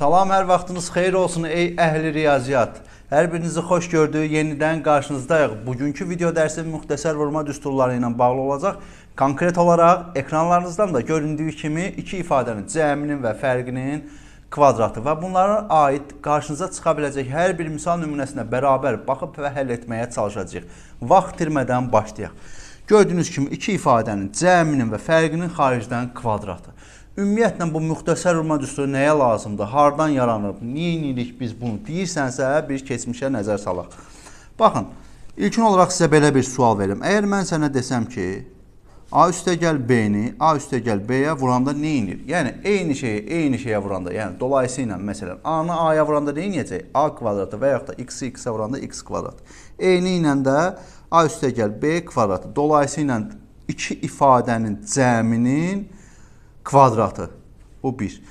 Salam, hər vaxtınız xeyir olsun ey əhli riyaziyyat. Hər birinizi xoş gördük. Yenidən qarşınızdayıq. Bugünkü video dərsi müxtəsər vurma düsturları ilə bağlı olacaq. Konkret olaraq ekranlarınızdan da göründüyü kimi iki ifadənin cəminin və fərqinin kvadratı və bunlara aid qarşınıza çıxa biləcək hər bir misal nümunəsinə bərabər baxıb və həll etməyə çalışacağıq. Vaxt itirmədən başlayaq. Gördüyünüz kimi iki ifadənin cəminin və fərqinin xaricdən kvadratı. Ümumiyyətlə bu müxtəsər ürmə düsturu nəyə lazımdır? Hardan yaranıb? Niyə edirik biz bunu? Deyirsənsə, bir keçmişə nəzər salaq. Baxın, ilkin olaraq sizə belə bir sual verim. Əgər mən sənə desəm ki, A üstəgəl B-ni A üstəgəl B-yə vuranda nə edir? Yəni eyni şeyi eyni şeyə vuranda, yəni dolayısıyla məsələn A-nı A-ya vuranda nə edəcək? A kvadratı və yaxud da x-i x-ə vuranda x kvadrat. Eyni ilə də A üstəgəl B kvadratı dolayısıyla iki ifadənin cəminin kvadratı. Bu bir.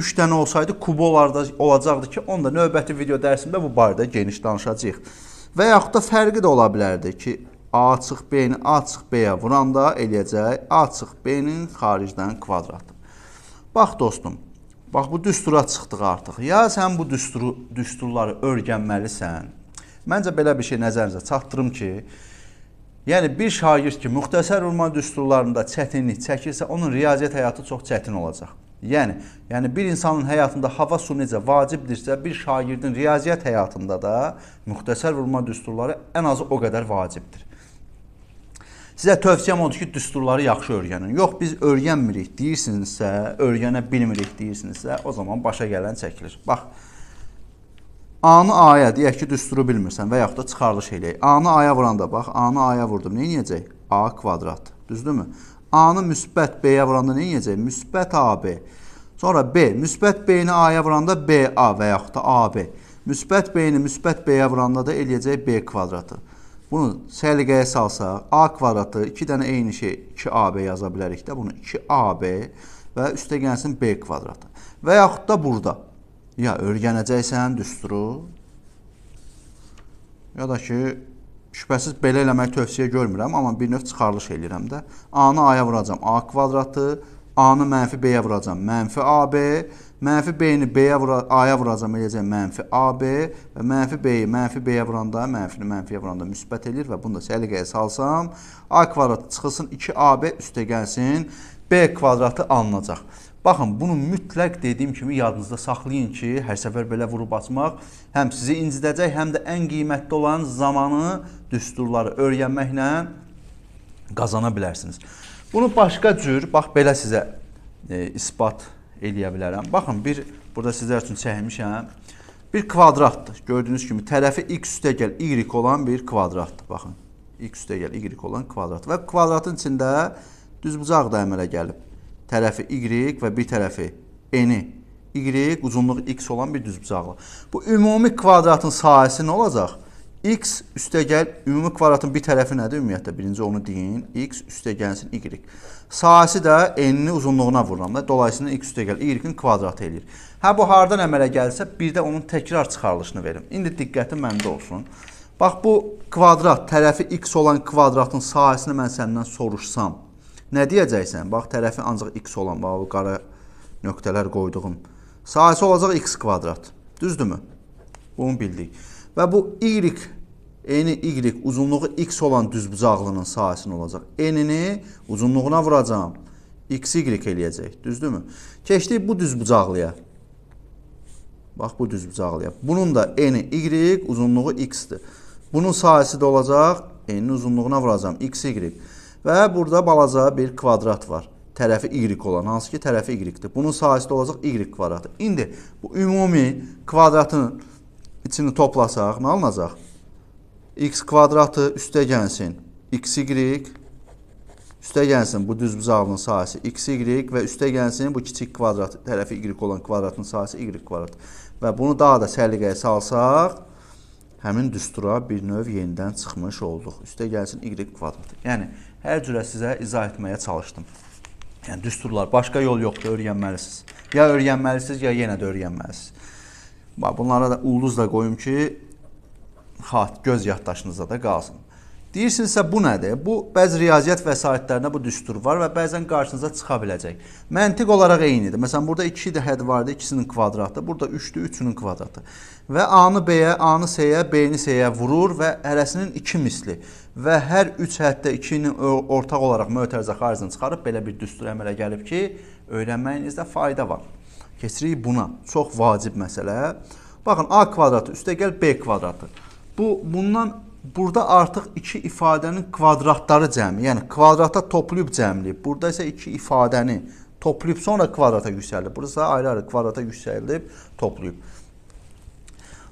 3 dənə olsaydı kub olardı, olacaqdı ki, onda növbəti video dərsimdə bu barədə geniş danışacağıq. Və yaxud da fərqi də ola bilərdi ki, A açıq B-ni A açıq B-yə vuranda eləyəcək A açıq B-nin xaricdən kvadratı. Bax dostum, bax bu düstura çıxdıq artıq. Ya sən bu düsturu, düsturları öyrənməlisən. Məncə belə bir şey nəzərinizə çatdırım ki, Yəni bir şagird ki, müxtəsər ürman düsturlarında çətinlik çəkirsə, onun riyaziyyat həyatı çox çətin olacaq. Yəni, yəni bir insanın həyatında hava su necə vacibdirsə, bir şagirdin riyaziyyat həyatında da müxtəsər ürman düsturları ən azı o qədər vacibdir. Sizə tövsiyəm odur ki, düsturları yaxşı öyrənin. Yox, biz öyrənmirik deyirsinizsə, öyrənə bilmirik deyirsinizsə, o zaman başa gələn çəkilir. Bax, A-nı A-ya deyək ki, düsturu bilmirsən və yaxud da çıxarılış eləyək. A-nı A-ya vuranda bax, A-nı A-ya vurdum. Nə edəcək? A kvadrat. Düzdürmü? A-nı müsbət B-yə vuranda nə edəcək? Müsbət AB. Sonra B. Müsbət B-ni A-ya vuranda BA və yaxud da AB. Müsbət B-ni müsbət B-yə vuranda da eləyəcək B kvadratı. Bunu səliqəyə salsaq, A kvadratı 2 dənə eyni şey 2AB yaza bilərik də bunu 2AB və üstə gəlsin B kvadratı. Və yaxud da burada ya öyrənəcəksən düsturu, ya da ki, şübhəsiz belə eləmək tövsiyə görmürəm, amma bir növ çıxarılış eləyirəm də. A-nı A-ya vuracam A kvadratı, A-nı mənfi B-yə vuracam mənfi AB, mənfi B-ni B-yə vura A-ya vuracam eləyəcəm mənfi AB və mənfi B-yi mənfi B-yə vuranda, mənfini mənfiyə vuranda müsbət eləyir və bunu da səliqəyə salsam, A kvadratı çıxılsın 2AB üstə gəlsin, B kvadratı alınacaq. Baxın, bunu mütləq dediyim kimi yadınızda saxlayın ki, hər səfər belə vurub açmaq həm sizi incidəcək, həm də ən qiymətli olan zamanı, düsturları öyrənməklə qazana bilərsiniz. Bunu başqa cür, bax belə sizə e, isbat eləyə bilərəm. Baxın, bir burada sizlər üçün çəkmişəm. Bir kvadratdır. Gördüyünüz kimi tərəfi x üstəgəl y olan bir kvadratdır. Baxın, x üstəgəl y olan kvadrat və kvadratın içində düzbucaq da əmələ gəlib tərəfi y və bir tərəfi n-i y uzunluğu x olan bir düzbucaqlı. Bu ümumi kvadratın sahəsi nə olacaq? x üstəgəl ümumi kvadratın bir tərəfi nədir ümumiyyətlə? Birinci onu deyin. x üstəgəlsin y. Sahəsi də n-ni uzunluğuna vururam da. Dolayısıyla x üstəgəl y-in kvadratı eləyir. Hə bu hardan əmələ gəlsə, bir də onun təkrar çıxarılışını verim. İndi diqqətin məndə olsun. Bax bu kvadrat tərəfi x olan kvadratın sahəsini mən səndən soruşsam, Nə deyəcəksən? Bax, tərəfi ancaq x olan, bax, bu qara nöqtələr qoyduğum. Sahəsi olacaq x kvadrat. Düzdürmü? Bunu bildik. Və bu y, eni y, uzunluğu x olan düzbucaqlının sahəsini olacaq. Enini uzunluğuna vuracam. x, y eləyəcək. Düzdürmü? Keçdik bu düzbucaqlıya. Bax, bu düzbucaqlıya. Bunun da eni y, uzunluğu x-dir. Bunun sahəsi də olacaq. Enini uzunluğuna vuracam. x, y. Və burada balaca bir kvadrat var. Tərəfi y olan, hansı ki, tərəfi y-dir. Bunun sahəsi olacaq y kvadratı. İndi bu ümumi kvadratın içini toplasaq, nə alınacaq? x kvadratı üstə gəlsin xy üstə gəlsin bu düz bucağının sahəsi xy və üstə gəlsin bu kiçik kvadrat tərəfi y olan kvadratın sahəsi y kvadrat. Və bunu daha da səliqəyə salsaq, həmin düstura bir növ yenidən çıxmış olduq. Üstə gəlsin y kvadrat. Yəni hər cürə sizə izah etməyə çalışdım. Yəni düsturlar, başqa yol yoxdur, öyrənməlisiniz. Ya öyrənməlisiniz, ya yenə də öyrənməlisiniz. Bax bunlara da ulduz da qoyum ki, xat göz yaddaşınızda da qalsın. Deyirsinizsə bu nədir? Bu bəzi riyaziyyat vəsaitlərində bu düstur var və bəzən qarşınıza çıxa biləcək. Məntiq olaraq eynidir. Məsələn, burada 2 dəhəd vardı, ikisinin kvadratı, burada 3-dür, üçünün kvadratı. Və A-nı B-yə, A-nı S-yə, B-ni S-yə vurur və hərəsinin 2 misli və hər 3 həddə 2-nin ortaq olaraq mötərizə xaricini çıxarıb belə bir düstur əmələ gəlib ki, öyrənməyinizdə fayda var. Keçirik buna. Çox vacib məsələ. Baxın, A kvadratı üstə gəl B kvadratı. Bu bundan burada artıq iki ifadənin kvadratları cəmi, yəni kvadrata toplayıb cəmləyib. Burada isə iki ifadəni toplayıb sonra kvadrata yüksəlib. Burası ayrı-ayrı kvadrata yüksəlib, toplayıb.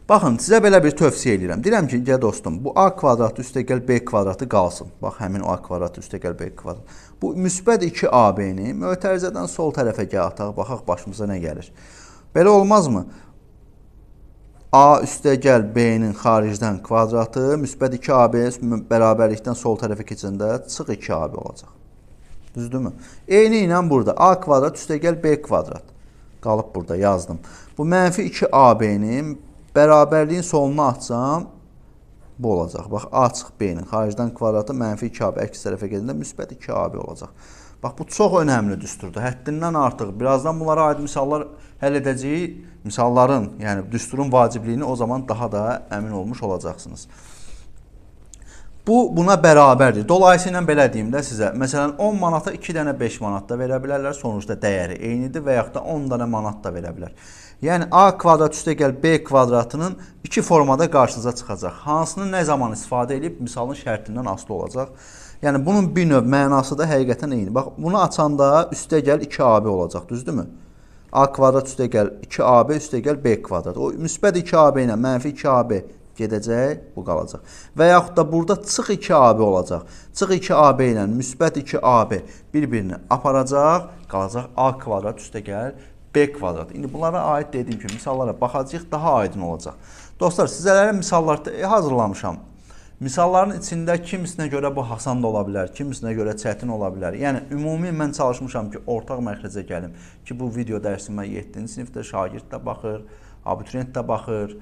Baxın, sizə belə bir tövsiyə edirəm. Deyirəm ki, gəl dostum, bu a kvadratı üstəgəl b kvadratı qalsın. Bax, həmin o a kvadratı üstəgəl b kvadratı. Bu müsbət 2ab-ni mötərizədən sol tərəfə gəl ataq, baxaq başımıza nə gəlir. Belə olmazmı? A üstəgəl B-nin xaricdən kvadratı müsbət 2AB bərabərlikdən sol tərəfə keçəndə çıx 2AB olacaq. Düzdürmü? Eyni ilə burada A kvadrat üstəgəl B kvadrat. Qalıb burada yazdım. Bu mənfi 2AB-nin bərabərliyin solunu açsam bu olacaq. Bax, A çıx B-nin xaricdən kvadratı mənfi 2AB əks tərəfə gedəndə müsbət 2AB olacaq. Bax bu çox önəmli düsturdur. Həddindən artıq. Birazdan bunlara aid misallar həll edəcəyi misalların, yəni düsturun vacibliyini o zaman daha da əmin olmuş olacaqsınız. Bu buna bərabərdir. Dolayısıyla belə deyim də sizə. Məsələn 10 manata 2 dənə 5 manat da verə bilərlər. Sonuçda dəyəri eynidir və yaxud da 10 dənə manat da verə bilər. Yəni a kvadrat üstəgəl b kvadratının iki formada qarşınıza çıxacaq. Hansını nə zaman istifadə edib misalın şərtindən asılı olacaq. Yəni bunun bir növ mənası da həqiqətən eyni. Bax, bunu açanda üstə gəl 2AB olacaq, düzdürmü? A kvadrat üstə gəl 2AB üstə gəl B kvadrat. O müsbət 2AB ilə mənfi 2AB gedəcək, bu qalacaq. Və yaxud da burada çıx 2AB olacaq. Çıx 2AB ilə müsbət 2AB bir-birini aparacaq, qalacaq A kvadrat üstə gəl B kvadrat. İndi bunlara aid dediyim kimi misallara baxacağıq, daha aydın olacaq. Dostlar, sizlərə misallar hazırlamışam. Misalların içində kimisinə görə bu asan da ola bilər, kimisinə görə çətin ola bilər. Yəni ümumi mən çalışmışam ki, ortaq məxrəcə gəlim ki, bu video dərsimə 7-ci sinifdə şagird də baxır, abituriyent də baxır,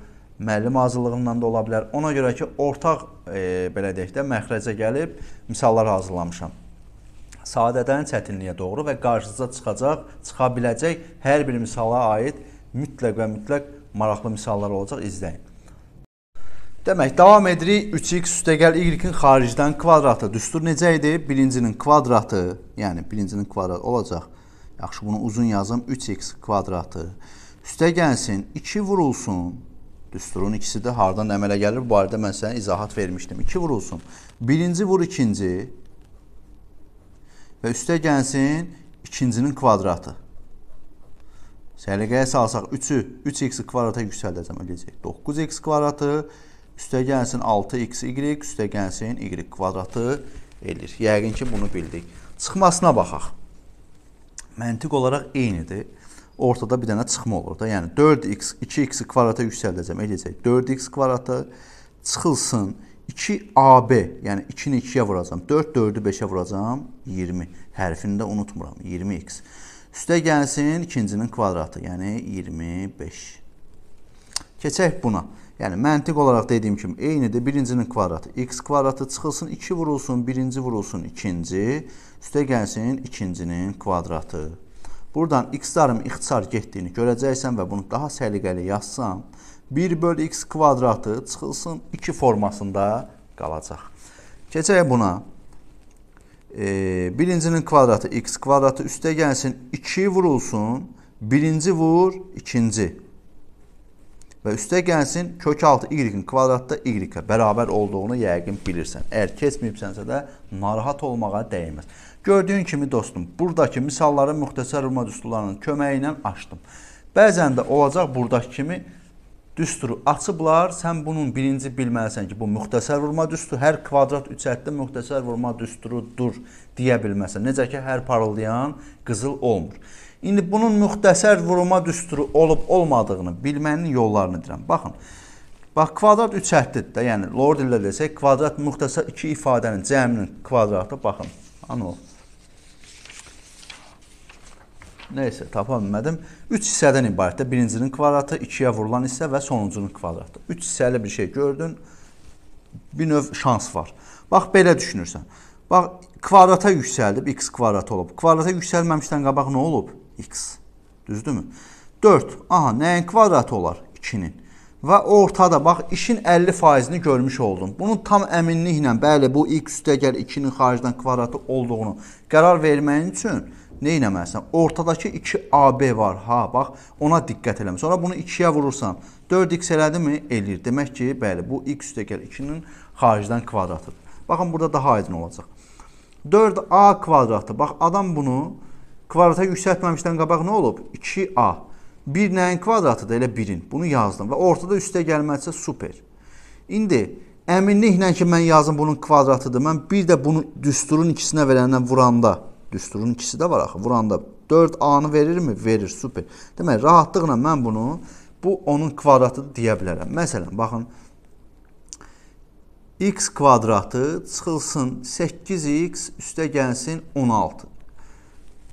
müəllim hazırlığından da ola bilər. Ona görə ki, ortaq e, belə deyək də məxrəcə gəlib misallar hazırlamışam. Sadədən çətinliyə doğru və qarşınıza çıxacaq, çıxa biləcək hər bir misala aid mütləq və mütləq maraqlı misallar olacaq. İzləyin. Demək, davam edirik. 3x üstəgəl y-in xaricdən kvadratı. Düstur necə idi? Birincinin kvadratı, yəni birincinin kvadratı olacaq. Yaxşı, bunu uzun yazım. 3x kvadratı. Üstə gəlsin, 2 vurulsun. Düsturun ikisi də hardan əmələ gəlir? Bu barədə mən sənə izahat vermişdim. 2 vurulsun. Birinci vur ikinci. Və üstə gəlsin, ikincinin kvadratı. Səliqəyə salsaq 3-ü 3x kvadrata yüksəldəcəm, eləyəcək. 9x kvadratı üstə gəlsin 6xy, üstə gəlsin y kvadratı elir. Yəqin ki, bunu bildik. Çıxmasına baxaq. Məntiq olaraq eynidir. Ortada bir dənə çıxma olur da. Yəni 4x, 2x kvadrata yüksəldəcəm, eləyəcək. 4x kvadratı çıxılsın 2AB, yəni 2-ni 2-yə vuracam. 4 4-ü 5-ə vuracam, 20. Hərfini də unutmuram, 20x. Üstə gəlsin ikincinin kvadratı, yəni 25. Keçək buna. Yəni məntiq olaraq dediyim kimi eynidir. Birincinin kvadratı x kvadratı çıxılsın, 2 vurulsun, birinci vurulsun, ikinci, üstə gəlsin ikincinin kvadratı. Buradan x darım ixtisar getdiyini görəcəksən və bunu daha səliqəli yazsam, 1 bölü x kvadratı çıxılsın 2 formasında qalacaq. Keçək buna. E, birincinin kvadratı x kvadratı üstə gəlsin 2 vurulsun, birinci vur, ikinci. Və üstə gəlsin kök 6 y-in kvadratda y-ə bərabər olduğunu yəqin bilirsən. Əgər keçməyibsənsə də narahat olmağa dəyməz. Gördüyün kimi dostum, buradakı misalları müxtəsər ruma düsturlarının köməyi ilə açdım. Bəzən də olacaq buradakı kimi düsturu açıblar, sən bunun birinci bilməlisən ki, bu müxtəsər vurma düsturu, hər kvadrat üçətli müxtəsər vurma düsturudur deyə bilməsən. Necə ki, hər parıldayan qızıl olmur. İndi bunun müxtəsər vuruma düsturu olub-olmadığını bilmənin yollarını deyirəm. Baxın. Bax kvadrat 3 həddidir də, yəni Lord ilə desək, kvadrat müxtəsər 2 ifadənin cəminin kvadratı baxın. Ano. Nəysə, tapa bilmədim. 3 hissədən ibarətdir. Birincinin kvadratı, 2-yə vurulan hissə və sonuncunun kvadratı. 3 hissəli bir şey gördün. Bir növ şans var. Bax belə düşünürsən. Bax kvadrata yüksəldib x kvadrat olub. Kvadrata yüksəlməmişdən qabaq nə olub? x. Düzdürmü? 4. Aha, nəyin kvadratı olar? 2-nin. Və ortada, bax, işin 50%-ni görmüş oldum. Bunun tam əminliklə, bəli, bu x üstəgər 2-nin xaricdən kvadratı olduğunu qərar verməyin üçün nə eləməlisən? Ortadakı 2AB var, ha, bax, ona diqqət eləmə. Sonra bunu 2-yə vurursan, 4x elədimi? Eləyir. Demək ki, bəli, bu x üstəgər 2-nin xaricdən kvadratıdır. Baxın, burada daha aydın olacaq. 4A kvadratı, bax, adam bunu Kvadrata yüksəltməmişdən qabaq nə olub? 2a. 1 nəyin kvadratıdır? Elə 1-in. Bunu yazdım və ortada üstə gəlməlisə super. İndi əminliklə ki, mən yazım bunun kvadratıdır. Mən bir də bunu düsturun ikisinə verəndən vuranda, düsturun ikisi də var axı, vuranda 4a-nı verirmi? Verir, super. Demək, rahatlıqla mən bunu, bu onun kvadratıdır deyə bilərəm. Məsələn, baxın, x kvadratı çıxılsın 8x üstə gəlsin 16.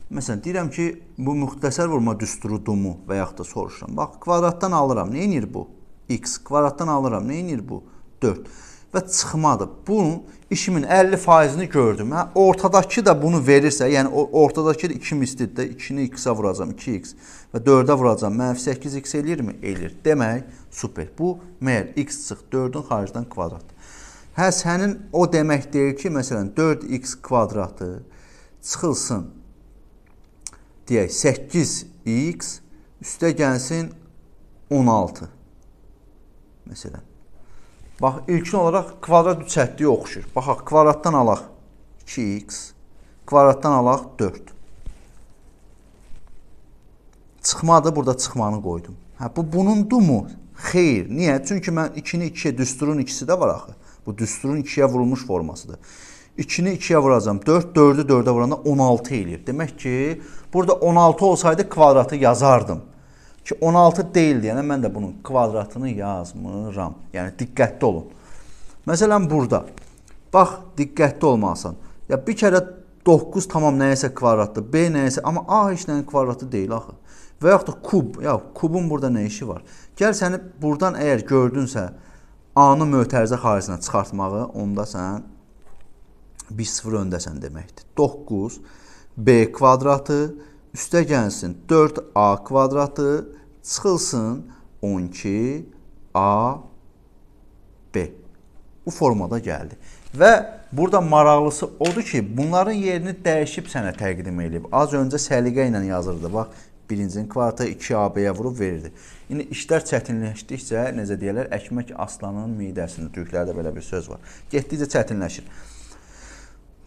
Məsələn, deyirəm ki, bu müxtəsər vurma düsturudumu və yaxud da soruşuram. Bax, kvadratdan alıram, nə edir bu? X kvadratdan alıram, nə edir bu? 4 və çıxmadı. Bunun işimin 50%-ni gördüm. Hə, ortadakı da bunu verirsə, yəni ortadakı da 2 mislidir də 2-ni x-ə vuracam, 2x və 4-ə vuracam. Mənfi 8x eləyirmi? Eləyir. Demək, super. Bu məgər x çıx 4-ün xaricdən kvadratı. Hə, sənin o demək deyir ki, məsələn, 4x kvadratı çıxılsın deyək 8x üstə gəlsin 16. Məsələn. Bax, ilkin olaraq kvadrat üçətliyi oxşur. Baxaq, kvadratdan alaq 2x, kvadratdan alaq 4. Çıxmadı, burada çıxmanı qoydum. Hə, bu bunundumu? Xeyr. Niyə? Çünki mən 2-ni 2-yə, düsturun ikisi də var axı. Bu düsturun 2-yə vurulmuş formasıdır. 2-ni 2-yə vuracam. 4 4-ü 4-ə vuranda 16 eləyir. Demək ki, burada 16 olsaydı kvadratı yazardım. Ki 16 deyil deyənə mən də bunun kvadratını yazmıram. Yəni diqqətli olun. Məsələn burada. Bax, diqqətli olmalısan. Ya bir kərə 9 tamam nəyəsə kvadratdır, B nəyəsə, amma A heç nəyin kvadratı deyil axı. Və yaxud da kub, ya kubun burada nə işi var? Gəl səni buradan əgər gördünsə, A-nı mötərizə xaricinə çıxartmağı, onda sən 1-0 öndəsən deməkdir. 9 b kvadratı üstə gəlsin 4a kvadratı çıxılsın 12a b. Bu formada gəldi. Və burada maraqlısı odur ki, bunların yerini dəyişib sənə təqdim edib. Az öncə səliqə ilə yazırdı. Bax, birincinin kvarta 2AB-yə vurub verirdi. İndi işlər çətinləşdikcə, necə deyirlər, əkmək aslanın midəsində. Türklərdə belə bir söz var. Getdikcə çətinləşir.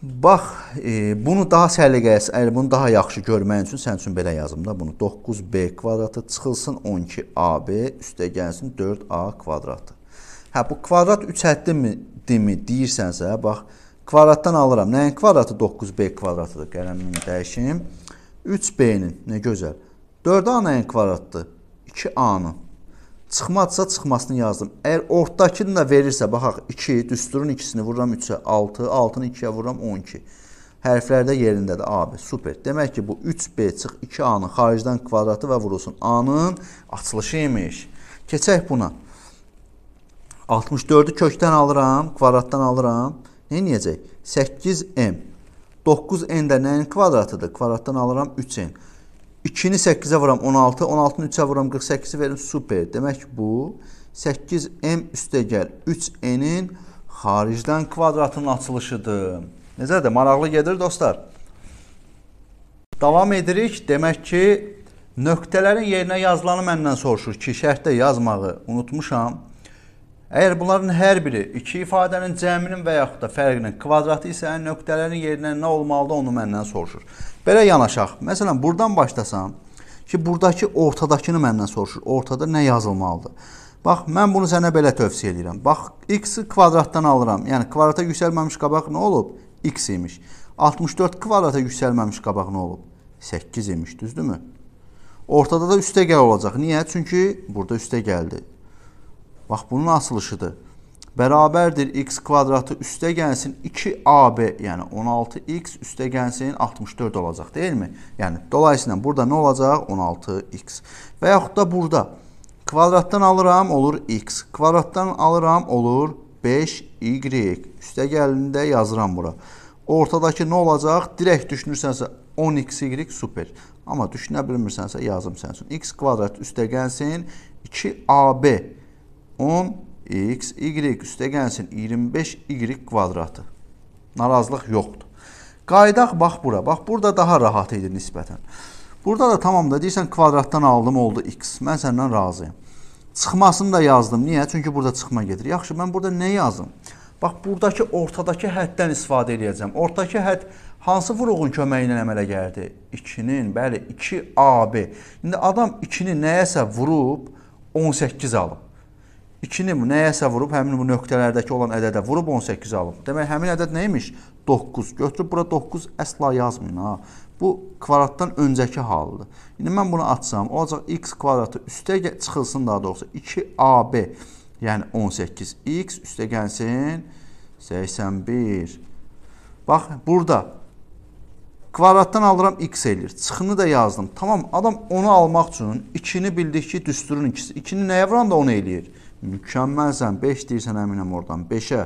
Bax, e, bunu daha səliqəsi, yəni bunu daha yaxşı görmək üçün sənin üçün belə yazım da bunu. 9b kvadratı çıxılsın 12ab üstə gəlsin 4a kvadratı. Hə bu kvadrat 3 həddimi dimi deyirsənsə, bax kvadratdan alıram. Nəyin kvadratı 9b kvadratıdır. Qələmimi dəyişim. 3b-nin nə gözəl. 4a nəyin kvadratıdır? 2a-nın. Çıxmadsa çıxmasını yazdım. Əgər ortdakını da verirsə, baxaq 2, düsturun ikisini vururam 3-ə, 6, 6-nı 2-yə vururam 12. Hərflər də yerindədir AB. Super. Demək ki, bu 3B çıx 2A-nın xaricdən kvadratı və vurulsun. A-nın açılışı imiş. Keçək buna. 64-ü kökdən alıram, kvadratdan alıram. Nə edəcək? 8M. 9N də nəyin kvadratıdır? Kvadratdan alıram 3N. 2-ni 8-ə vuram 16, 16-nı 3-ə vuram 48-i verin, super. Demək bu 8m üstə gəl 3n-in xaricdən kvadratının açılışıdır. Necədir? Maraqlı gedir dostlar. Davam edirik. Demək ki, nöqtələrin yerinə yazılanı məndən soruşur ki, şərtdə yazmağı unutmuşam. Əgər bunların hər biri iki ifadənin cəminin və yaxud da fərqinin kvadratı isə nöqtələrin yerinə nə olmalıdır onu məndən soruşur. Belə yanaşaq. Məsələn, buradan başlasam ki, burdakı ortadakını məndən soruşur. Ortada nə yazılmalıdır? Bax, mən bunu sənə belə tövsiyə edirəm. Bax, x-i kvadratdan alıram. Yəni kvadrata yüksəlməmiş qabaq nə olub? x imiş. 64 kvadrata yüksəlməmiş qabaq nə olub? 8 imiş, düzdürmü? Ortada da üstə gəl olacaq. Niyə? Çünki burada üstə gəldi. Bax bunun açılışıdır. Bərabərdir x kvadratı üstə gəlsin 2ab, yəni 16x üstə gəlsin 64 olacaq, deyilmi? Yəni dolayısıyla burada nə olacaq? 16x. Və yaxud da burada kvadratdan alıram, olur x. Kvadratdan alıram, olur 5y. Üstə gəlində yazıram bura. Ortadakı nə olacaq? Direkt düşünürsənsə 10xy super. Amma düşünə bilmirsənsə yazım sənin üçün. x kvadrat üstə gəlsin 2ab. 10x y üstə gəlsin 25y kvadratı. Narazılıq yoxdur. Qayıdaq bax bura. Bax burada daha rahat idi nisbətən. Burada da tamam da deyirsən kvadratdan aldım oldu x. Mən səndən razıyam. Çıxmasını da yazdım. Niyə? Çünki burada çıxma gedir. Yaxşı, mən burada nə yazım? Bax buradakı ortadakı həddən istifadə edəcəm. Ortadakı hədd hansı vuruğun köməyi ilə əmələ gəldi? 2-nin, bəli, 2AB. İndi adam 2-ni nəyəsə vurub 18 alıb. 2 nəyəsə vurub, həmin bu nöqtələrdəki olan ədədə vurub 18 alıb. Demək, həmin ədəd nə imiş? 9. Götürüb bura 9 əsla yazmayın ha. Bu kvadratdan öncəki halıdır. İndi mən bunu açsam, olacaq x kvadratı üstə çıxılsın daha doğrusu 2ab, yəni 18 x üstə gəlsin 81. Bax, burada kvadratdan alıram x eləyir. Çıxını da yazdım. Tamam, adam onu almaq üçün 2-ni bildik ki, düsturun ikisi. 2-ni nəyə vuran da onu eləyir? mükəmməlsən, 5 deyirsən əminəm oradan 5-ə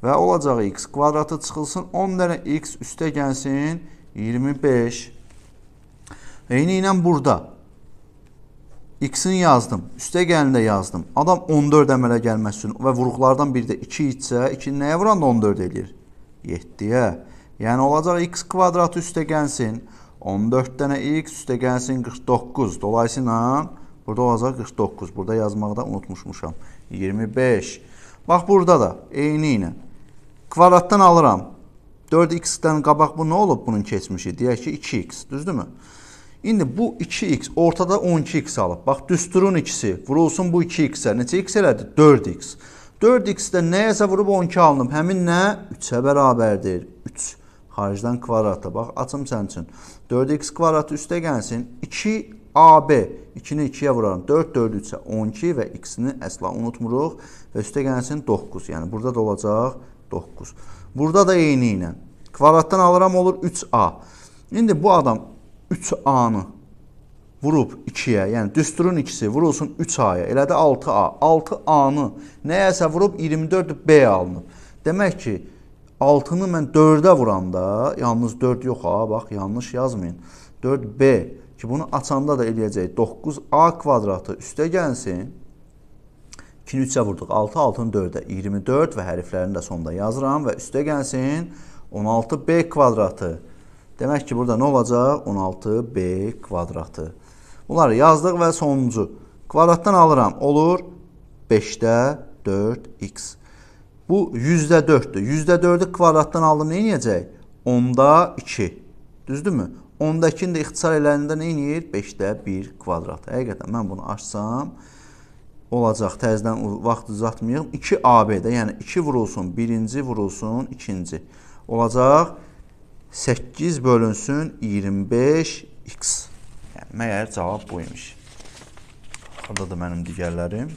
və olacağı x kvadratı çıxılsın, 10 dənə x üstə gəlsin, 25. Eyni ilə burada x-ini yazdım, üstə gəlini də yazdım. Adam 14 əmələ gəlməsi üçün və vuruqlardan biri də 2 itsə, 2 nəyə vuranda 14 eləyir? 7-yə. Yəni olacaq x kvadratı üstə gəlsin, 14 dənə x üstə gəlsin 49. Dolayısıyla Burada olacaq 49. Burada yazmaqda unutmuşmuşam. 25. Bax burada da eyni ilə. Kvadratdan alıram. 4x-dən qabaq bu nə olub bunun keçmişi? Deyək ki 2x, düzdürmü? İndi bu 2x ortada 12x alıb. Bax düsturun ikisi vurulsun bu 2x-ə. Neçə x elədi? 4x. 4x-də nəyəsə vurub 12 alınıb. Həmin nə? 3-ə bərabərdir. 3. Xaricdən kvadratda. Bax açım sənin üçün. 4x kvadratı üstə gəlsin. 2 AB 2-ni 2-yə vuraram. 4 4 3-sə 12 və x-ni əsla unutmuruq və üstə gəlsin 9. Yəni burada da olacaq 9. Burada da eyni ilə kvadratdan alıram olur 3a. İndi bu adam 3a-nı vurub 2-yə, yəni düsturun ikisi vurulsun 3a-ya, elə də 6a. 6a-nı nəyəsə vurub 24b alınıb. Demək ki, 6-nı mən 4-ə vuranda, yalnız 4 yox ha, bax, yanlış yazmayın. 4b ki, bunu açanda da eləyəcək 9a kvadratı üstə gəlsin. 2-ni 3-ə vurduq. 6 altın 4-ə 24 və hərflərini də sonda yazıram və üstə gəlsin 16b kvadratı. Demək ki, burada nə olacaq? 16b kvadratı. Bunları yazdıq və sonuncu. Kvadratdan alıram. Olur 5-də 4x. Bu 100-də 4-dür. 100-də 4-ü kvadratdan aldım. Nə edəcək? 10-da 2. Düzdür mü? 10-dakını da ixtisar eləyəndə nə eləyir? 5-də 1 kvadrat. Həqiqətən mən bunu açsam olacaq. Təzədən vaxt uzatmayaq. 2 AB-də, yəni 2 vurulsun, 1-ci vurulsun, 2-ci. Olacaq 8 bölünsün 25x. Yəni məgər cavab bu imiş. Burada da mənim digərlərim.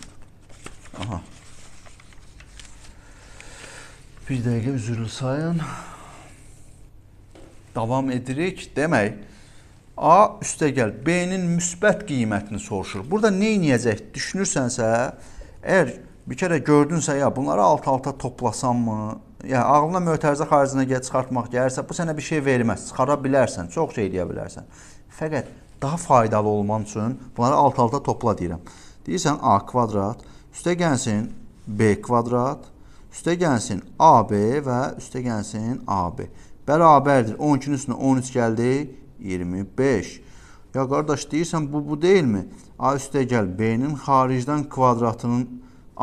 Aha. Bir dəqiqə üzrlü sayın davam edirik. Demək, A üstəgəl B-nin müsbət qiymətini soruşur. Burada nə edəcək? Düşünürsənsə, əgər bir kərə gördünsə ya bunları alt-alta toplasanmı? Ya ağlına mötərizə xaricinə gəl çıxartmaq gəlirsə, bu sənə bir şey verməz. Çıxara bilərsən, çox şey edə bilərsən. Fəqət daha faydalı olman üçün bunları alt-alta topla deyirəm. Deyirsən A kvadrat üstə gəlsin B kvadrat üstə gəlsin AB və üstə gəlsin AB bərabərdir. 12-nin üstünə 13 gəldi, 25. Ya qardaş deyirsən bu bu deyilmi? A üstə gəl, B-nin xaricdən kvadratının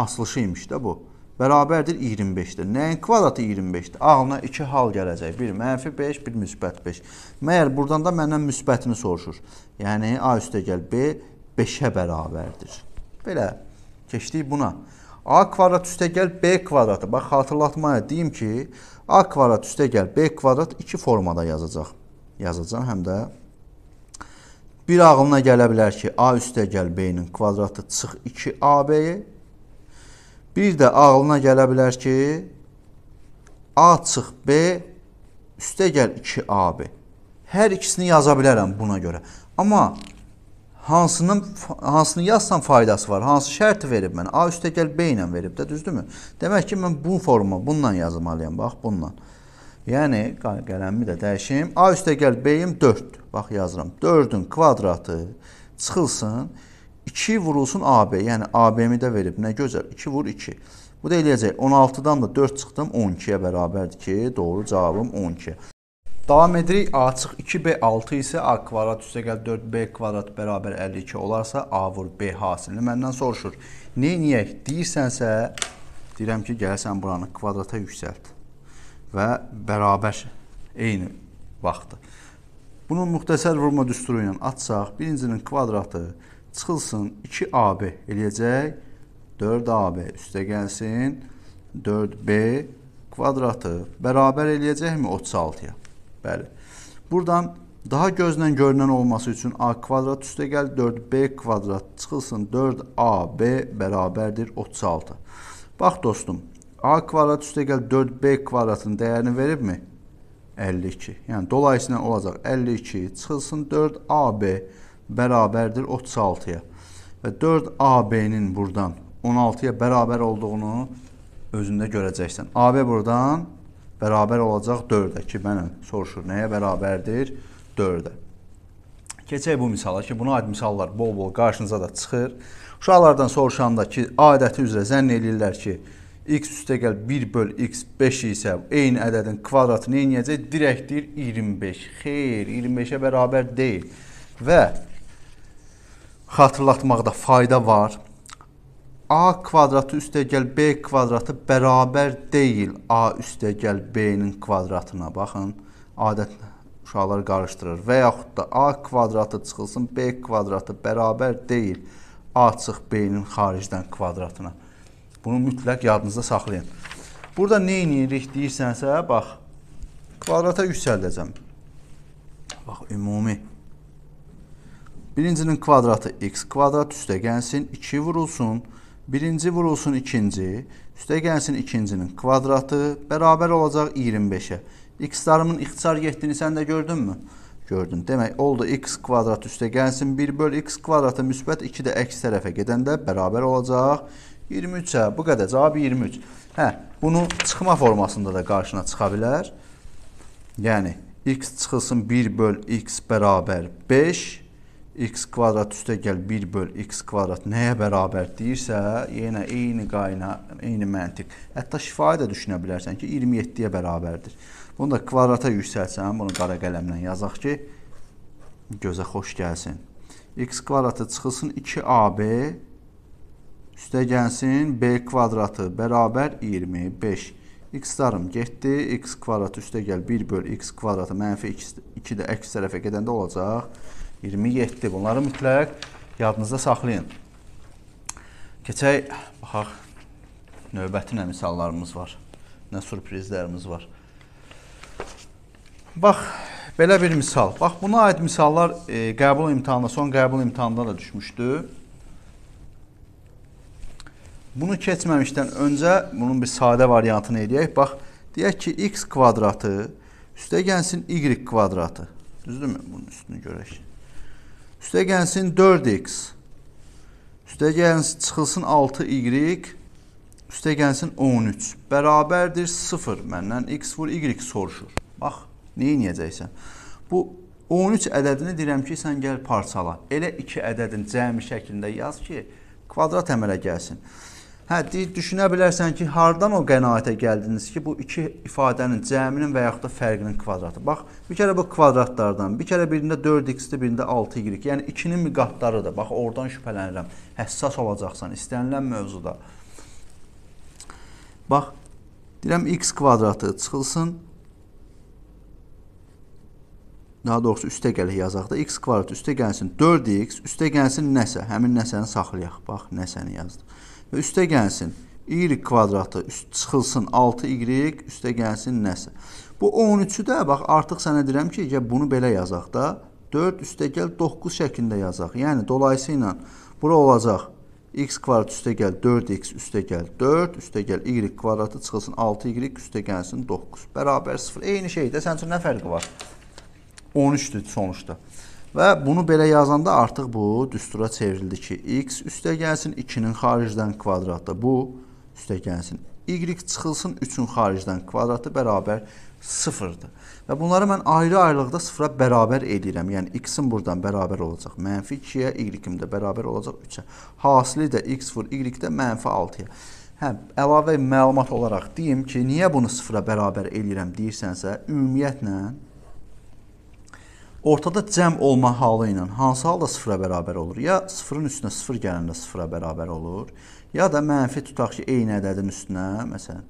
asılışı imiş də bu. Bərabərdir 25-dir. Nəyin kvadratı 25-dir? Ağlına 2 hal gələcək. Bir mənfi 5, bir müsbət 5. Məyər buradan da məndən müsbətini soruşur. Yəni A üstə gəl, B 5-ə bərabərdir. Belə keçdik buna. A kvadrat üstə gəl B kvadratı. Bax, xatırlatmaya deyim ki, A kvadrat üstə gəl B kvadrat iki formada yazacaq. Yazacaq həm də bir ağılına gələ bilər ki, A üstə gəl B-nin kvadratı çıx 2AB-yi. Bir də ağılına gələ bilər ki, A çıx B üstə gəl 2AB. Hər ikisini yaza bilərəm buna görə. Amma hansının hansını yazsam faydası var. Hansı şərti verib mənə? A üstəgəl B ilə verib də, düzdürmü? Demək ki, mən bu forma bununla yazmalıyam, bax, bununla. Yəni qələmimi də dəyişim. A üstəgəl B-im 4. Bax yazıram. 4-ün kvadratı çıxılsın. 2 vurulsun AB. Yəni AB-mi də verib. Nə gözəl. 2 vur 2. Bu da eləyəcək. 16-dan da 4 çıxdım. 12-yə bərabərdir ki, doğru cavabım 12. Davam edirik. Açıq 2B6 isə A kvadrat üstəgəl 4B kvadrat bərabər 52 olarsa A vur B hasilini məndən soruşur. Neyə niyək? Deyirsənsə, deyirəm ki, gəlsən buranı kvadrata yüksəlt və bərabər eyni vaxtı. Bunun müxtəsər vurma düsturu ilə açsaq, birincinin kvadratı çıxılsın 2AB eləyəcək 4AB üstə gəlsin 4B kvadratı bərabər eləyəcəkmi 36-ya? Bəli. Buradan daha gözlə görünən olması üçün a kvadrat üstəgəl 4b kvadrat çıxılsın 4ab bərabərdir 36. Bax dostum, a kvadrat üstəgəl 4b kvadratın dəyərini veribmi? 52. Yəni dolayısıyla olacaq 52 çıxılsın 4ab bərabərdir 36-ya. Və 4ab-nin burdan 16-ya bərabər olduğunu özündə görəcəksən. AB buradan bərabər olacaq 4-ə ki, mənə soruşur nəyə bərabərdir? 4-ə. Keçək bu misala ki, buna aid misallar bol-bol qarşınıza da çıxır. Uşaqlardan soruşanda ki, adəti üzrə zənn eləyirlər ki, x üstəgəl 1 böl x 5 isə eyni ədədin kvadratını yeniyəcək, direkt deyir 25. Xeyr, 25-ə bərabər deyil. Və xatırlatmaqda fayda var. A kvadratı üstəgəl B kvadratı bərabər deyil A üstəgəl B-nin kvadratına. Baxın, adətlə uşaqlar qarışdırır. Və yaxud da A kvadratı çıxılsın, B kvadratı bərabər deyil A çıx B-nin xaricdən kvadratına. Bunu mütləq yadınızda saxlayın. Burada nə edirik deyirsənsə, bax, kvadrata yüksəldəcəm. Bax, ümumi. Birincinin kvadratı x kvadrat üstəgənsin, 2 vurulsun, 2 vurulsun birinci vurulsun ikinci, üstə gəlsin ikincinin kvadratı bərabər olacaq 25-ə. X-larımın ixtisar getdiyini sən də gördünmü? Gördün. Demək, oldu x kvadrat üstə gəlsin 1 böl x kvadratı müsbət 2 də əks tərəfə gedəndə bərabər olacaq 23-ə. Bu qədər cavab 23. Hə, bunu çıxma formasında da qarşına çıxa bilər. Yəni, x çıxılsın 1 böl x bərabər 5 x kvadrat üstə gəl 1 böl x kvadrat nəyə bərabər deyirsə, yenə eyni qayna, eyni məntiq. Hətta şifayı da düşünə bilərsən ki, 27-yə bərabərdir. Bunu da kvadrata yüksəltsəm, bunu qara qələmlə yazaq ki, gözə xoş gəlsin. x kvadratı çıxılsın 2ab üstə gəlsin b kvadratı bərabər 25. x-darım getdi, x kvadratı üstə gəl 1 böl x kvadratı mənfi 2 də əks tərəfə gedəndə olacaq 25. 27. Bunları mütləq yadınızda saxlayın. Keçək, baxaq, növbəti nə misallarımız var, nə sürprizlərimiz var. Bax, belə bir misal. Bax, buna aid misallar e, qəbul imtahanında, son qəbul imtahanında da düşmüşdü. Bunu keçməmişdən öncə bunun bir sadə variantını eləyək. Bax, deyək ki, x kvadratı üstə gəlsin y kvadratı. Düzdürmü? Bunun üstünü görək. Üstə gəlsin 4x. Üstə gəlsin çıxılsın 6y. Üstə gəlsin 13. Bərabərdir 0. Məndən x vur y soruşur. Bax, neyi niyəcəksən? Bu 13 ədədini deyirəm ki, sən gəl parçala. Elə 2 ədədin cəmi şəklində yaz ki, kvadrat əmələ gəlsin. Hə, deyir, düşünə bilərsən ki, hardan o qənaətə gəldiniz ki, bu iki ifadənin cəminin və yaxud da fərqinin kvadratı. Bax, bir kərə bu kvadratlardan, bir kərə birində 4x-dir, birində 6y. Yəni 2-nin miqatlarıdır. Bax, oradan şübhələnirəm. Həssas olacaqsan istənilən mövzuda. Bax, deyirəm x kvadratı çıxılsın. Daha doğrusu üstə gələk yazaq da x kvadrat üstə gəlsin 4x, üstə gəlsin nəsə, həmin nəsəni saxlayaq. Bax, nəsəni yazdıq və üstə gəlsin y kvadratı üst çıxılsın 6y üstə gəlsin nəsə. Bu 13-ü də bax artıq sənə deyirəm ki, ya bunu belə yazaq da 4 üstə gəl 9 şəklində yazaq. Yəni dolayısıyla bura olacaq x kvadrat üstə gəl 4x üstə gəl 4 üstə gəl y kvadratı çıxılsın 6y üstə gəlsin 9 bərabər 0. Eyni şeydə sənin üçün nə fərqi var? 13-dür sonuçda. Və bunu belə yazanda artıq bu düstura çevrildi ki, x üstə gəlsin 2-nin xaricdən kvadratı, bu üstə gəlsin y çıxılsın 3-ün xaricdən kvadratı bərabər 0-dır. Və bunları mən ayrı-ayrılıqda 0-a bərabər edirəm. Yəni x-in buradan bərabər olacaq mənfi 2-yə, y-im də bərabər olacaq 3-ə. Hasili də x vur y də mənfi 6-ya. Hə, əlavə məlumat olaraq deyim ki, niyə bunu 0-a bərabər edirəm deyirsənsə, ümumiyyətlə ortada cəm olma halı ilə hansı halda sıfıra bərabər olur? Ya sıfırın üstünə sıfır gələndə sıfıra bərabər olur, ya da mənfi tutaq ki, eyni ədədin üstünə, məsələn,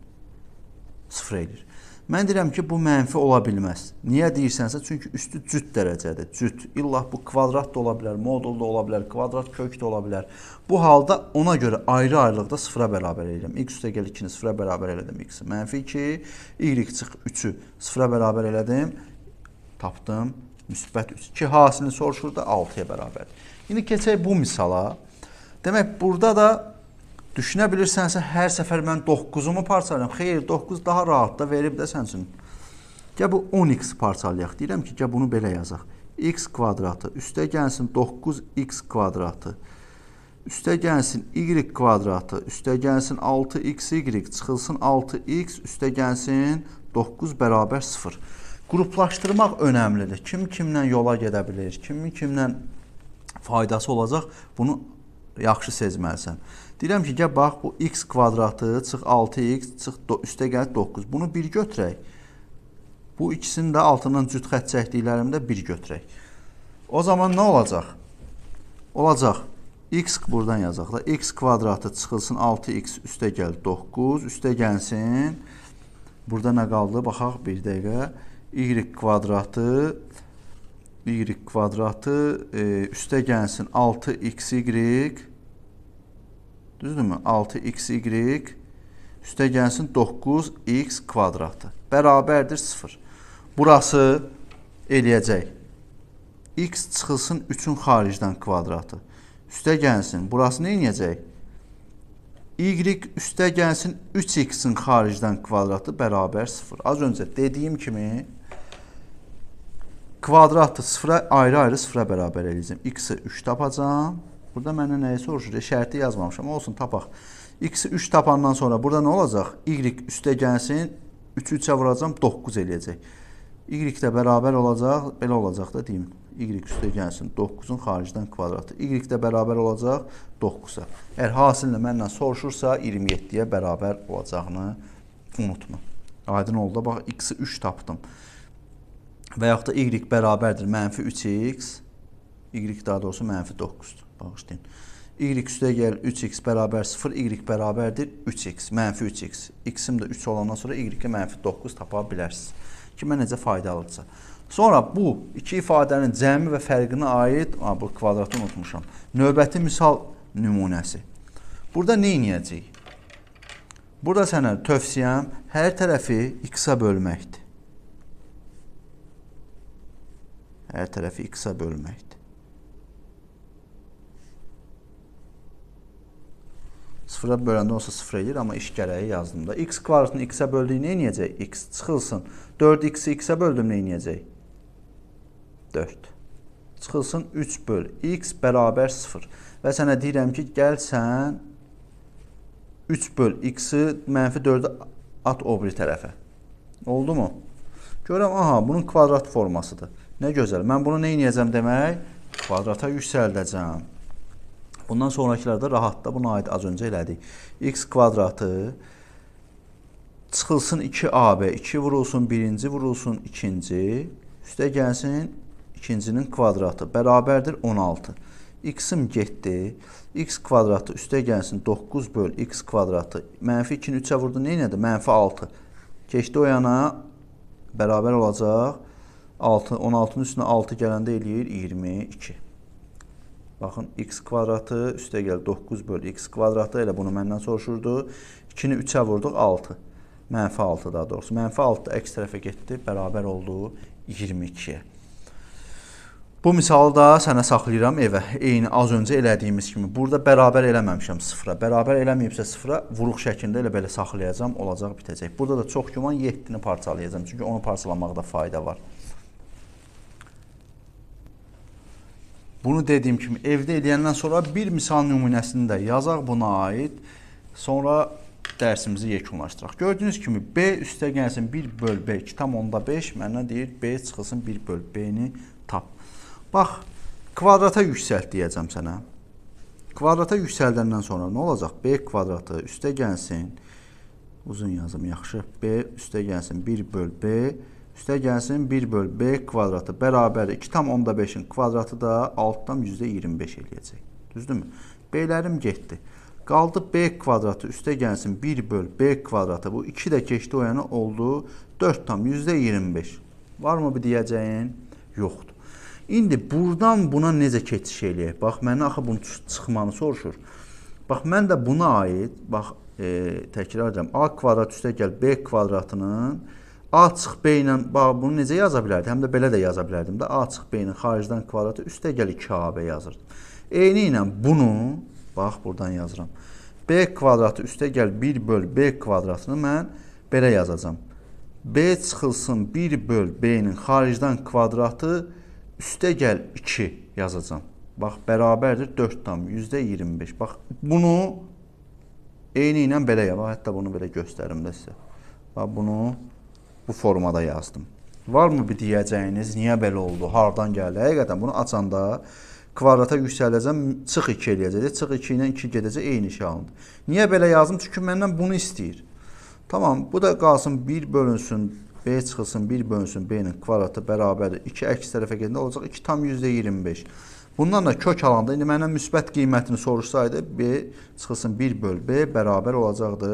sıfır eləyir. Mən deyirəm ki, bu mənfi ola bilməz. Niyə deyirsənsə, çünki üstü cüt dərəcədir. Cüt. İllah bu kvadrat da ola bilər, modul da ola bilər, kvadrat kök də ola bilər. Bu halda ona görə ayrı-ayrılıqda sıfıra bərabər eləyirəm. X üstəgəl 2-ni sıfıra bərabər elədim x-i. Mənfi 2, y çıx 3-ü sıfıra bərabər elədim. Tapdım müsbət 3. 2 hasini soruşur da 6-ya bərabərdir. İndi keçək bu misala. Demək burada da düşünə bilirsənsə hər səfər mən 9-umu parçalayıram. Xeyr, 9 daha rahat da verib də sən üçün. Gəl bu 10x parçalayaq. Deyirəm ki, gəl bunu belə yazaq. x kvadratı üstə gəlsin 9x kvadratı. Üstə gəlsin y kvadratı, üstə gəlsin 6xy, çıxılsın 6x, üstə gəlsin 9 bərabər 0 qruplaşdırmaq önəmlidir. Kim kimlə yola gedə bilir, kimin kimlə faydası olacaq, bunu yaxşı sezməlisən. Deyirəm ki, gəl bax bu x kvadratı, çıx 6x, çıx üstə gəl 9. Bunu bir götürək. Bu ikisini də altından cüt xətt çəkdiklərimdə bir götürək. O zaman nə olacaq? Olacaq x buradan yazaq da x kvadratı çıxılsın 6x üstə gəl 9, üstə gəlsin. Burada nə qaldı? Baxaq bir dəqiqə y kvadratı y kvadratı e, üstə gəlsin 6xy düzdürmü? 6xy üstə gəlsin 9x kvadratı. Bərabərdir 0. Burası eləyəcək. x çıxılsın 3-ün xaricdən kvadratı. Üstə gəlsin. Burası nə eləyəcək? y üstə gəlsin 3x-in xaricdən kvadratı bərabər 0. Az öncə dediyim kimi kvadratı sıfıra ayrı-ayrı sıfıra bərabər eləyəcəm. X-i 3 tapacam. Burada mənə nəyi soruşur? E, şərti yazmamışam. Olsun, tapaq. X-i 3 tapandan sonra burada nə olacaq? Y üstə gəlsin. 3-ü 3-ə vuracam, 9 eləyəcək. Y də bərabər olacaq, belə olacaq da deyim. Y üstə gəlsin, 9-un xaricdən kvadratı. Y də bərabər olacaq 9-a. Əgər hasilini məndən soruşursa, 27-yə bərabər olacağını unutma. Aydın oldu da, bax, x-i 3 tapdım və yaxud da y bərabərdir mənfi 3x, y daha doğrusu mənfi 9-dur, bağışlayın. y üstə gəl 3x bərabər 0, y bərabərdir 3x, mənfi 3x. x-im də 3 olandan sonra y-ə mənfi 9 tapa bilərsiniz. Kimə necə faydalıdırsa. Sonra bu iki ifadənin cəmi və fərqinə aid, a, bu kvadratı unutmuşam, növbəti misal nümunəsi. Burada nə edəcəyik? Burada sənə tövsiyəm hər tərəfi x-a bölməkdir. hər tərəfi x-a bölməkdir. Sıfıra böləndə olsa sıfır eləyir, amma iş gərəyi yazdım da. x kvadratını x-ə böldüyü nə inəyəcək? x çıxılsın. 4x-i x-ə böldüm nə inəyəcək? 4. Çıxılsın 3 böl. x bərabər 0. Və sənə deyirəm ki, gəl sən 3 böl x-i mənfi 4-ə at o biri tərəfə. Oldu mu? Görəm, aha, bunun kvadrat formasıdır. Nə gözəl. Mən bunu nə edəcəm demək? Kvadrata yüksəldəcəm. Bundan sonrakılarda rahatda buna aid az öncə elədik. x kvadratı çıxılsın 2AB, 2 vurulsun birinci, vurulsun ikinci, üstə gəlsin ikincinin kvadratı bərabərdir 16. x-im getdi, x kvadratı üstə gəlsin 9 böl x kvadratı, mənfi 2-ni 3-ə vurdu, neynədi? Mənfi 6. Keçdi o yana, bərabər olacaq 6, 16-nın üstünə 6 gələndə eləyir 22. Baxın, x kvadratı üstə gəl 9 bölü x kvadratı, elə bunu məndən soruşurdu. 2-ni 3-ə vurduq, 6. Mənfi 6 daha doğrusu. Mənfi 6 da x tərəfə getdi, bərabər oldu 22-yə. Bu misalı da sənə saxlayıram evə. Eyni az öncə elədiyimiz kimi. Burada bərabər eləməmişəm sıfıra. Bərabər eləməyibsə sıfıra vuruq şəklində elə belə saxlayacam, olacaq, bitəcək. Burada da çox güman 7-ni parçalayacağam. Çünki onu parçalamaqda fayda var. Bunu dediyim kimi evdə eləyəndən sonra bir misal nümunəsini də yazaq buna aid. Sonra dərsimizi yekunlaşdıraq. Gördüyünüz kimi B üstə gəlsin 1 böl B 2,5 mənə deyir B çıxılsın 1 böl B-ni tap. Bax, kvadrata yüksəlt deyəcəm sənə. Kvadrata yüksəldəndən sonra nə olacaq? B kvadratı üstə gəlsin. Uzun yazım, yaxşı. B üstə gəlsin 1 böl B üstə gəlsin 1 böl b kvadratı bərabər 2,5-in kvadratı da 6-dan %25 eləyəcək. Düzdürmü? B-lərim getdi. Qaldı b kvadratı üstə gəlsin 1 böl b kvadratı. Bu 2 də keçdi o yana oldu 4,25. Varmı bir deyəcəyin? Yoxdur. İndi buradan buna necə keçiş eləyək? Bax, mənə axı bunun çıxmanı soruşur. Bax, mən də buna aid, bax, e, təkrar edəcəm. A kvadrat üstə gəl B kvadratının A açıq B ilə bax bunu necə yaza bilərdim? Həm də belə də yaza bilərdim də. A açıq B-nin xaricdən kvadratı üstə gəl 2AB yazırdım. Eyni ilə bunu bax buradan yazıram. B kvadratı üstə gəl 1 böl B kvadratını mən belə yazacağam. B çıxılsın 1 böl B-nin xaricdən kvadratı üstə gəl 2 yazacağam. Bax, bərabərdir 4 tam, %25. Bax, bunu eyni ilə belə yap. Hətta bunu belə göstərim də sizə. Bax, bunu bu formada yazdım. Varmı bir deyəcəyiniz, niyə belə oldu, hardan gəldi? Həqiqətən bunu açanda kvadrata yüksələcəm, çıx 2 eləyəcək. Çıx 2 ilə 2 gedəcək, eyni şey alındı. Niyə belə yazdım? Çünki məndən bunu istəyir. Tamam, bu da qalsın 1 bölünsün, B çıxılsın 1 bölünsün B-nin kvadratı bərabərdir. 2 əks tərəfə gedəndə olacaq 2 tam %25. Bundan da kök alanda indi məndən müsbət qiymətini soruşsaydı, B çıxılsın 1 böl B bərabər olacaqdı.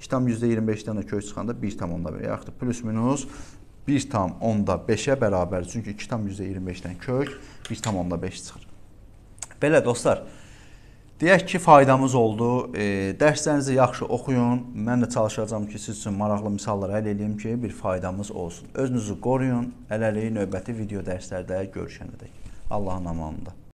2,25-dən də kök çıxanda 1,1 yaxud da plus minus 1,5-ə bərabər. Çünki 2,25-dən kök 1,5 çıxır. Belə dostlar, deyək ki, faydamız oldu. E, dərslərinizi yaxşı oxuyun. Mən də çalışacağam ki, siz üçün maraqlı misallar həll edeyim ki, bir faydamız olsun. Özünüzü qoruyun. Hələlik növbəti video dərslərdə görüşənədək. Allahın amanında.